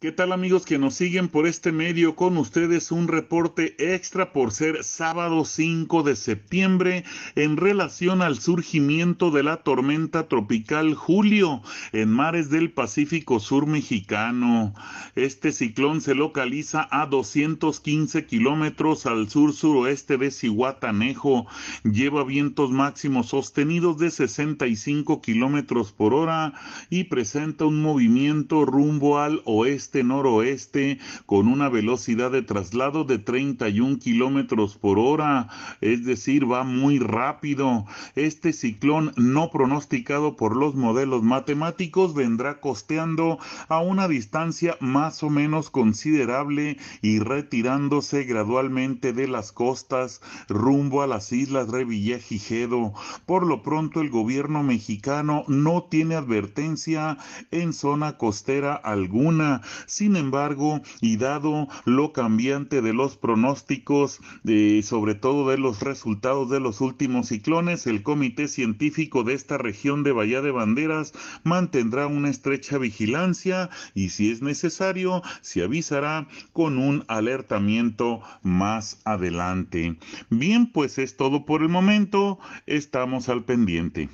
¿Qué tal amigos que nos siguen por este medio? Con ustedes un reporte extra por ser sábado 5 de septiembre en relación al surgimiento de la tormenta tropical Julio en mares del Pacífico Sur mexicano. Este ciclón se localiza a 215 kilómetros al sur suroeste de Cihuatanejo. Lleva vientos máximos sostenidos de 65 kilómetros por hora y presenta un movimiento rumbo al oeste este noroeste con una velocidad de traslado de 31 kilómetros por hora, es decir, va muy rápido. Este ciclón no pronosticado por los modelos matemáticos vendrá costeando a una distancia más o menos considerable y retirándose gradualmente de las costas rumbo a las islas Revillagigedo. Por lo pronto el gobierno mexicano no tiene advertencia en zona costera alguna. Sin embargo, y dado lo cambiante de los pronósticos, sobre todo de los resultados de los últimos ciclones, el Comité Científico de esta región de Bahía de Banderas mantendrá una estrecha vigilancia y si es necesario, se avisará con un alertamiento más adelante. Bien, pues es todo por el momento. Estamos al pendiente.